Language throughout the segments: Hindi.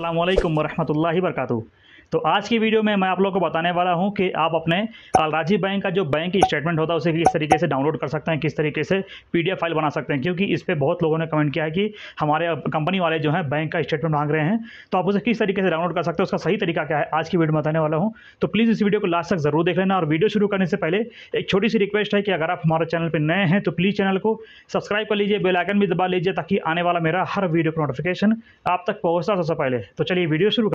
আসসালামু আলাইকুম রহমতুল্লাহি বারকাতু तो आज की वीडियो में मैं आप लोग को बताने वाला हूं कि आप अपने कालराजी बैंक का जो बैंक स्टेटमेंट होता है उसे किस तरीके से डाउनलोड कर सकते हैं किस तरीके से पीडीएफ फाइल बना सकते हैं क्योंकि इस पर बहुत लोगों ने कमेंट किया है कि हमारे कंपनी वाले जो हैं बैंक का स्टेटमेंट मांग रहे हैं तो आप उसे किस तरीके से डाउनलोड कर सकते हैं उसका सही तरीका क्या है आज की वीडियो में बताने वाला हूँ तो प्लीज़ इस वीडियो को लास्ट तक जरूर देख लेना और वीडियो शुरू करने से पहले एक छोटी सी रिक्वेस्ट है कि अगर आप हमारे चैनल पर नए हैं तो प्लीज़ चैनल को सब्सक्राइब कर लीजिए बेलाइकन भी दबा लीजिए ताकि आने वाला मेरा हर वीडियो का नोटिफिकेशन आप तक पहुँचता सबसे पहले तो चलिए वीडियो शुरू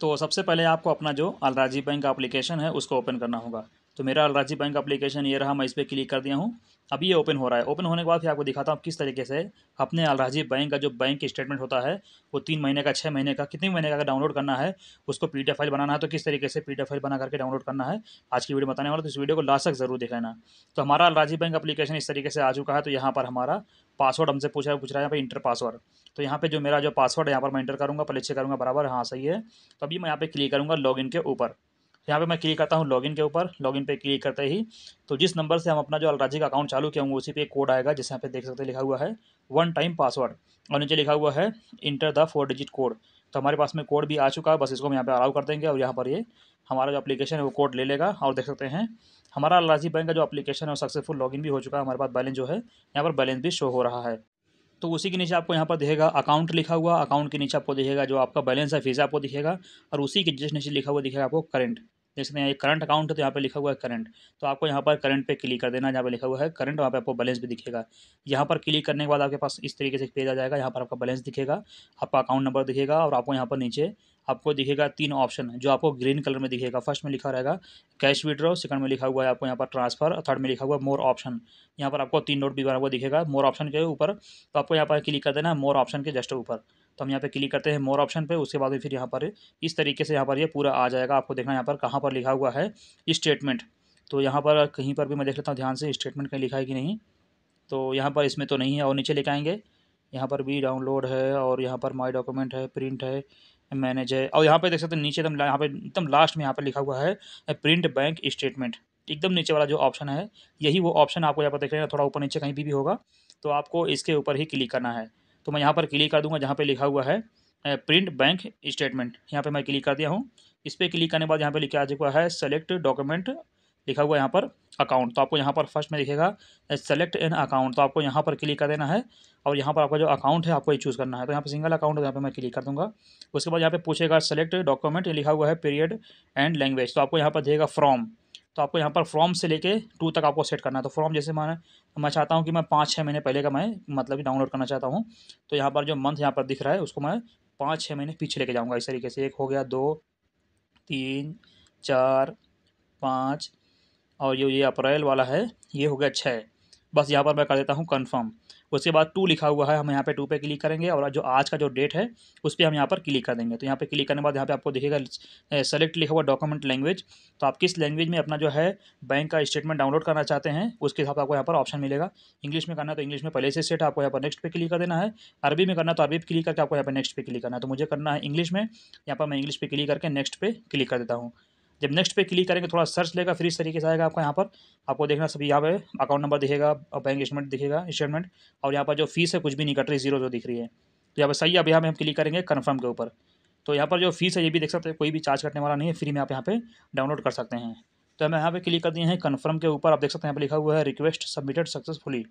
तो सबसे पहले आपको अपना जो अलराजी बैंक का अप्लीकेशन है उसको ओपन करना होगा तो मेरा राजीव बैंक अप्लीकेशन ये रहा मैं इस पर क्लिक कर दिया हूँ अभी ये ओपन हो रहा है ओपन होने के बाद फिर आपको दिखाता हूँ किस तरीके से अपने अलराजी बैंक का जो बैंक स्टेटमेंट होता है वो तीन महीने का छः महीने का कितने महीने का डाउनलोड करना है उसको पी फाइल बनाना है तो किस तरीके से पी फाइल बना करके डाउनलोड करना है आज की वीडियो बताने वाला तो इस वीडियो को लास्ट तक जरूर दिखाना तो हमारा अलराजी बैंक अपलीकेशन इस तरीके से आ चुका है तो यहाँ पर हमारा पासवर्ड हमसे पूछा पूछ रहा है यहाँ पर इंटर पासवर्ड तो यहाँ पे जो मेरा जो पासवर्ड है यहाँ पर मैं इंटर करूँगा पहले करूँगा बराबर हाँ सही है तो अभी मैं यहाँ पे क्लिक करूँगा लॉगिन के ऊपर यहाँ पे मैं क्लिक करता हूँ लॉगिन के ऊपर लॉगिन पे क्लिक करते ही तो जिस नंबर से हम अपना जो अलराजी का अकाउंट चालू किया होंगे उसी पे कोड आएगा जिस यहाँ पे देख सकते हैं लिखा हुआ है वन टाइम पासवर्ड और नीचे लिखा हुआ है enter the four digit code तो हमारे पास में कोड भी आ चुका है बस इसको हम यहाँ पर अलाउ कर देंगे और यहाँ पर ये हमारा जो अपलीकेशन है वो कोड ले लेगा और देख सकते हैं हमारा अलराजी बैंक का जो अपलीकेशन है वो सक्सेसफुल लॉगिन भी हो चुका है हमारे पास बैलेंस जो है यहाँ पर बैलेंस भी शो हो रहा है तो उसी के नीचे आपको यहाँ पर दिखेगा अकाउंट लिखा हुआ अकाउंट के नीचे आपको दिखेगा जो आपका बैलेंस है फीस आपको दिखेगा और उसी के जिस नीचे लिखा हुआ दिखेगा आपको करेंट देख सकते हैं ये करंट अकाउंट है तो यहाँ पे लिखा हुआ है करंट तो आपको यहाँ पर करंट पे क्लिक कर देना जहाँ पर लिखा हुआ है करंट वहाँ पे आपको बैलेंस भी दिखेगा यहाँ पर क्लिक करने के बाद आपके पास इस तरीके से पेज आ जाएगा यहाँ पर आपका बैलेंस दिखेगा आपका अकाउंट नंबर दिखेगा और आपको यहाँ पर नीचे आपको दिखेगा तीन ऑप्शन जो आपको ग्रीन कलर में दिखेगा फर्स्ट में लिखा रहेगा कैश विड्रॉ सेकंड में लिखा हुआ है आपको यहाँ पर ट्रांसफर और थर्ड में लिखा हुआ है मोर ऑप्शन यहाँ पर आपको तीन नोट भी बना हुआ दिखेगा मोर ऑप्शन के ऊपर तो आपको यहाँ पर क्लिक कर देना है मोर ऑप्शन के जस्ट ऊपर तो हम यहाँ पे क्लिक करते हैं मोर ऑप्शन पे उसके बाद फिर यहाँ पर इस तरीके से यहाँ पर ये यह पूरा आ जाएगा आपको देखना यहाँ पर कहाँ पर लिखा हुआ है स्टेटमेंट तो यहाँ पर कहीं पर भी मैं देख लेता हूँ ध्यान से स्टेटमेंट कहीं लिखा है कि नहीं तो यहाँ पर इसमें तो नहीं है और नीचे लेके आएंगे यहाँ पर भी डाउनलोड है और यहाँ पर माई डॉक्यूमेंट है प्रिंट है मैनेज है और यहाँ पर देख सकते हैं नीचे एकदम यहाँ पर एकदम लास्ट में यहाँ पर लिखा हुआ है प्रिंट बैंक स्टेटमेंट एकदम नीचे वाला जो ऑप्शन है यही वो ऑप्शन आपको यहाँ पर देख रहे हैं थोड़ा ऊपर नीचे कहीं भी, भी होगा तो आपको इसके ऊपर ही क्लिक करना है तो मैं यहाँ पर क्लिक कर दूँगा जहाँ पर लिखा हुआ है प्रिंट बैंक स्टेटमेंट यहाँ पर मैं क्लिक कर दिया हूँ इस पर क्लिक करने के बाद यहाँ पर लिखा आ चुका है सेलेक्ट डॉक्यूमेंट लिखा हुआ है यहाँ पर अकाउंट तो आपको यहाँ पर फर्स्ट में लिखेगा सेलेक्ट एन अकाउंट तो आपको यहाँ पर क्लिक कर देना है और यहाँ पर आपका जो अकाउंट है आपको ये चूज़ करना है तो यहाँ पर सिंगल अकाउंट यहाँ पर मैं क्लिक कर दूँगा उसके बाद यहाँ पर पूछेगा सेलेक्ट डॉक्यूमेंट लिखा हुआ है पीरियड एंड लैंग्वेज तो आपको यहाँ पर देगा फ्रॉम तो आपको यहाँ पर फॉर्म से लेके टू तक आपको सेट करना है तो फॉर्म जैसे मैं मैं चाहता हूँ कि मैं पाँच छः महीने पहले का मैं मतलब डाउनलोड करना चाहता हूँ तो यहाँ पर जो मंथ यहाँ पर दिख रहा है उसको मैं पाँच छः महीने पीछे लेके जाऊँगा इस तरीके से एक हो गया दो तीन चार पाँच और ये ये अप्रैल वाला है ये हो गया छः बस यहाँ पर मैं कर देता हूँ कन्फर्म उसके बाद टू लिखा हुआ है हम यहाँ पे टू पे क्लिक करेंगे और जो आज का जो डेट है उस पर हम यहाँ पर क्लिक कर देंगे तो यहाँ पे क्लिक करने के बाद यहाँ पे आपको दिखेगा सेलेक्ट लिखा हुआ डॉक्यूमेंट लैंग्वेज तो आप किस लैंग्वेज में अपना जो है बैंक का स्टेटमेंट डाउनलोड करना चाहते हैं उसके हिसाब से आपको यहाँ पर ऑप्शन मिलेगा इंग्लिश में करना तो इंग्लिश में पहले से सेट आपको यहाँ पर नेक्स्ट पे क्लिक कर देना है अरबी में करना तो अरबी पर क्लिक करके आपको यहाँ पर नेक्स्ट पे क्लिक करना है तो मुझे करना है इंग्लिश में यहाँ पर मैं इंग्लिश पर क्लिक करके नेक्स्ट पे क्लिक कर देता हूँ जब नेक्स्ट पे क्लिक करेंगे थोड़ा सर्च लेगा फिर इस तरीके से आएगा आपका यहाँ पर आपको देखना सभी यहाँ पे अकाउंट नंबर दिखेगा बैंक स्टेटमेंट दिखेगा स्टेटमेंट और यहाँ पर जो फीस है कुछ भी नहीं कट रही जीरो जो दिख रही है तो यहाँ पर सही अब यहाँ पर हम क्लिक करेंगे कन्फर्म के ऊपर तो यहाँ पर जो फीस है ये भी देख सकते हैं कोई भी चार्ज कटने वाला नहीं है फ्री में आप यहाँ पर डाउनलोड कर सकते हैं तो हम यहाँ पे क्लिक कर दिए हैं कन्फर्म के ऊपर आप देख सकते हैं यहाँ पे लिखा हुआ है रिक्वेस्ट सबमिटेड सक्सेसफुली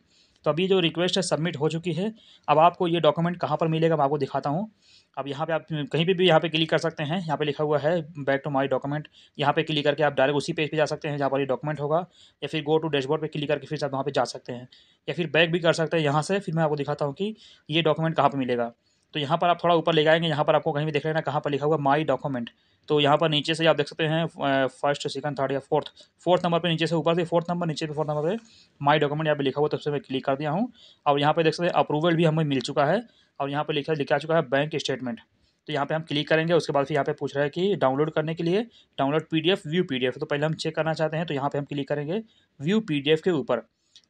तो अभी जो रिक्वेस्ट है सबमिट हो चुकी है अब आपको ये डॉक्यूमेंट कहाँ पर मिलेगा मैं आपको दिखाता हूँ अब यहाँ पे आप कहीं पे भी यहाँ पे क्लिक कर सकते हैं यहाँ पे लिखा हुआ है बैक टू माय डॉक्यूमेंट यहाँ पे क्लिक करके आप डायरेक्ट उसी पेज पे जा सकते हैं जहाँ पर ये डॉक्यूमेंट होगा या फिर गो टू डैशबोर्ड पे क्लिक करके फिर आप वहाँ पर जा सकते हैं या फिर बैक भी कर सकते हैं यहाँ से फिर मैं आपको दिखाता हूँ कि ये डॉक्यूमेंट कहाँ पर मिलेगा तो यहाँ पर आप थोड़ा ऊपर ले जाएंगे यहाँ पर आपको कहीं भी देख लेना कहाँ पर लिखा हुआ माई डॉक्यूमेंट तो यहाँ पर नीचे से आप देख सकते हैं फर्स्ट सेकंड थर्ड या फोर्थ फोर्थ नंबर पे नीचे से ऊपर से फोर्थ नंबर नीचे पे फोर्थ नंबर पे माय डॉक्यूमेंट यहाँ पे लिखा हुआ तब से मैं क्लिक कर दिया हूँ और यहाँ पे देख सकते हैं अप्रूवल भी हमें मिल चुका है और यहाँ पर लिखा लिखा चुका है बैंक स्टेटमेंट तो यहाँ पर हम क्लिक करेंगे उसके बाद फिर यहाँ पर पूछ रहा है कि डाउनलोड करने के लिए डाउनलोड पी व्यू पी तो पहले हम चेक करना चाहते हैं तो यहाँ पर हम क्लिक करेंगे व्यू पी के ऊपर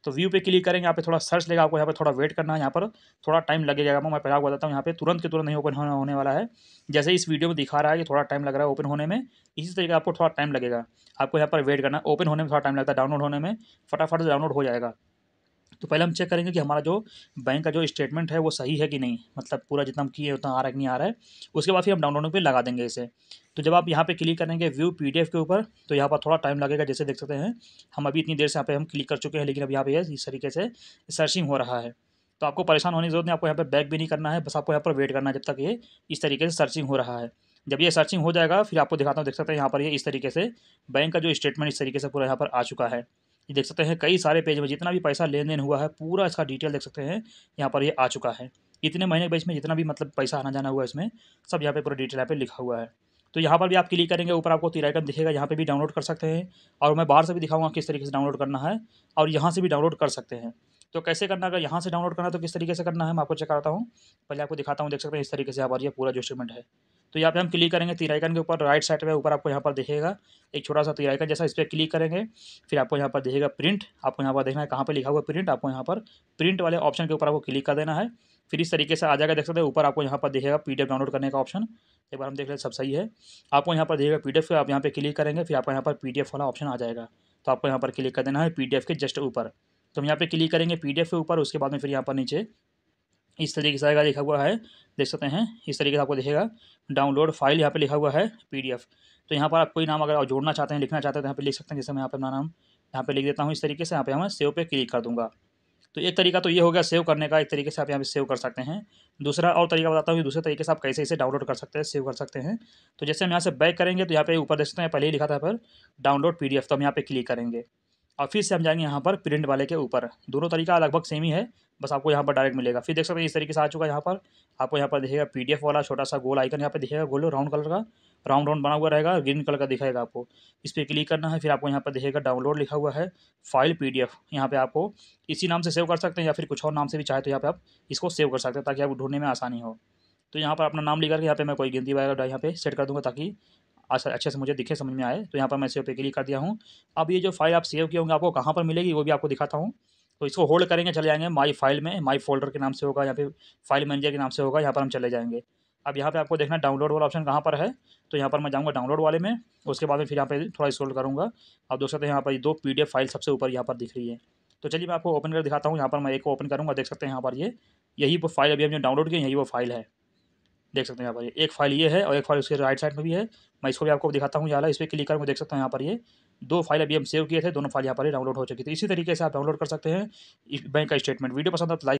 तो व्यू पे क्लिक करेंगे यहाँ पे थोड़ा सर्च लेगा आपको यहाँ पे थोड़ा वेट करना है यहाँ पर थोड़ा टाइम लगेगा मैं पहले आपको बताता हूँ यहाँ पे तुरंत के तुरंत नहीं ओपन होने वाला है जैसे इस वीडियो में दिखा रहा है कि थोड़ा टाइम लग रहा है ओपन होने में इसी तरीके आपको थोड़ा टाइम लगेगा आपको यहाँ पर वेट करना ओपन होने में थोड़ा टाइम लगता है डाउनलोड होने में फटाफट से डाउनलोड हो जाएगा तो पहले हम चेक करेंगे कि हमारा जो बैंक का जो स्टेटमेंट है वो सही है कि नहीं मतलब पूरा जितना हम किए उतना आ रहा है कि नहीं आ रहा है उसके बाद फिर हम डाउनलोडिंग पे लगा देंगे इसे तो जब आप यहाँ पे क्लिक करेंगे व्यू पीडीएफ के ऊपर तो यहाँ पर थोड़ा टाइम लगेगा जैसे देख सकते हैं हम अभी इतनी देर से यहाँ पर हम क्लिक कर चुके हैं लेकिन अब यहाँ यह इस तरीके से सर्चिंग हो रहा है तो आपको परेशान होने की जरूरत नहीं आपको यहाँ पर बैक भी नहीं करना है बस आपको यहाँ पर वेट करना है जब तक ये इस तरीके से सर्चिंग हो रहा है जब ये सर्चिंग हो जाएगा फिर आपको दिखाता हूँ देख सकते हैं यहाँ पर ये इस तरीके से बैंक का जो स्टेटमेंट इस तरीके से पूरा यहाँ पर आ चुका है ये देख सकते हैं कई सारे पेज में जितना भी पैसा लेन देन हुआ है पूरा इसका डिटेल देख सकते हैं यहाँ पर ये आ चुका है इतने महीने के बीच में जितना भी मतलब पैसा आना जाना हुआ इसमें सब यहाँ पे पूरा डिटेल यहाँ पे लिखा हुआ है तो यहाँ पर भी आप क्लिक करेंगे ऊपर आपको तीन दिखेगा यहाँ पर भी डाउनलोड कर सकते हैं और मैं बाहर से भी दिखाऊंगा किस तरीके से डाउनलोड करना है और यहाँ से भी डाउनलोड कर सकते हैं तो कैसे करना अगर यहाँ से डाउनलोड करना है तो किस तरीके से करना है मैं आपको चेक कराता हूँ पहले आपको दिखाता हूँ देख सकते हैं इस तरीके से यहाँ पर यह पूरा जो स्टेटमेंट है तो यहाँ पे हम क्लिक करेंगे तिराइकन के ऊपर राइट साइड में ऊपर आपको यहाँ पर देखेगा एक छोटा सा तिराइकन जैसा इस पर क्लिक करेंगे फिर आपको यहाँ पर देखेगा प्रिंट आपको यहाँ पर देखना है कहाँ पर लिखा हुआ प्रिंट आपको यहाँ पर प्रिंट वाले ऑप्शन के ऊपर आपको क्लिक कर देना है फिर इस तरीके से आ जाएगा देख सकते हैं ऊपर आपको यहाँ पर देखेगा पी डाउनलोड करने का ऑप्शन एक बार हम देख रहे सब सही है आपको यहाँ पर देखेगा पी डी आप यहाँ पर क्लिक करेंगे फिर आपको यहाँ पर पी वाला ऑप्शन आ जाएगा तो आपको यहाँ पर क्लिक कर देना है पी के जस्ट ऊपर तो हम यहाँ पे क्लिक करेंगे पीडीएफ के ऊपर उसके बाद में फिर यहाँ पर नीचे इस तरीके से आएगा लिखा हुआ है देख सकते हैं इस तरीके से आपको देखेगा डाउनलोड फाइल यहाँ पे लिखा हुआ है पीडीएफ तो यहाँ पर आप कोई नाम अगर जोड़ना चाहते हैं लिखना चाहते हैं तो यहाँ पे लिख सकते हैं जैसे मैं यहाँ पे अपना नाम यहाँ पे लिख देता हूँ इस तरीके से यहाँ पे हमें सेव पे क्लिक कर दूँगा तो एक तरीका तो ये हो गया सेव करने का एक तरीके से आप यहाँ पे सेव कर सकते हैं दूसरा और तरीका बताता हूँ दूसरे तरीके से आप कैसे इसे डाउनलोड कर सकते हैं सेव कर सकते हैं तो जैसे हम यहाँ से बैक करेंगे तो यहाँ पे ऊपर देख सकते हैं पहले ही लिखा था पर डाउनलोड पी तो हम यहाँ पे क्लिक करेंगे और फिर से हम जाएंगे यहाँ पर प्रिंट वाले के ऊपर दोनों तरीका लगभग सेम ही है बस आपको यहाँ पर डायरेक्ट मिलेगा फिर देख सकते हैं इस तरीके से आ चुका है यहाँ पर आपको यहाँ पर देखेगा पी वाला छोटा सा गोल आइकन यहाँ पर देखेगा गोल राउंड कलर का राउंड राउंड बना हुआ रहेगा ग्रीन कलर का दिखाएगा आपको इस पर क्लिक करना है फिर आपको यहाँ पर देखेगा डाउनलोड लिखा हुआ है फाइल पी डी एफ यहाँ पर आपको इसी नाम से सेव कर सकते हैं या फिर कुछ और नाम से भी चाहे तो यहाँ पर आप इसको सेव कर सकते हैं ताकि आपको ढूंढने में आसानी हो तो यहाँ पर अपना नाम लिख करके यहाँ पे मैं कोई गिनती वगैरह यहाँ पे सेट कर दूँगा ताकि अच्छे से मुझे दिखे समझ में आए तो यहाँ पर मैं सेव पे क्लिक कर दिया हूँ अब ये जो फाइल आप सेव किए होंगे आपको कहाँ पर मिलेगी वो भी आपको दिखाता हूँ तो इसको होल्ड करेंगे चले जाएंगे माई फाइल में माई फोल्डर के नाम से होगा या फिर फाइल मैनेजर के नाम से होगा यहाँ पर हम चले जाएंगे अब यहाँ पे आपको देखना डाउनलोड वाला ऑप्शन कहाँ पर है तो यहाँ पर मैं जाऊँगा डाउनलोड वाले में उसके बाद में फिर यहाँ पे थोड़ा स्क्रॉल करूँगा आप देख सकते हैं यहाँ पर दो पी फाइल सबसे ऊपर यहाँ पर दिख रही है तो चलिए मैं आपको ओपन कर दिखाता हूँ यहाँ पर मैं एक को ओपन करूँगा देख सकते हैं यहाँ पर ये यही वो फाइल अभी हमने डाउनलोड की यही वो फाइल है देख सकते हैं यहाँ पर ये एक फाइल ये है और एक फाइल उसके राइट साइड में भी है मैं इसको भी आपको दिखाता हूँ यहाँ इस पर क्लिक करूँगा देख सकते हैं यहाँ पर ये दो फाइल अभी हम सेव किए थे दोनों फाइल यहाँ पर ही डाउनलोड हो चुकी थी इसी तरीके से आप डाउनलोड कर सकते हैं बैंक का स्टेटमेंट वीडियो पसंद आता तो लाइक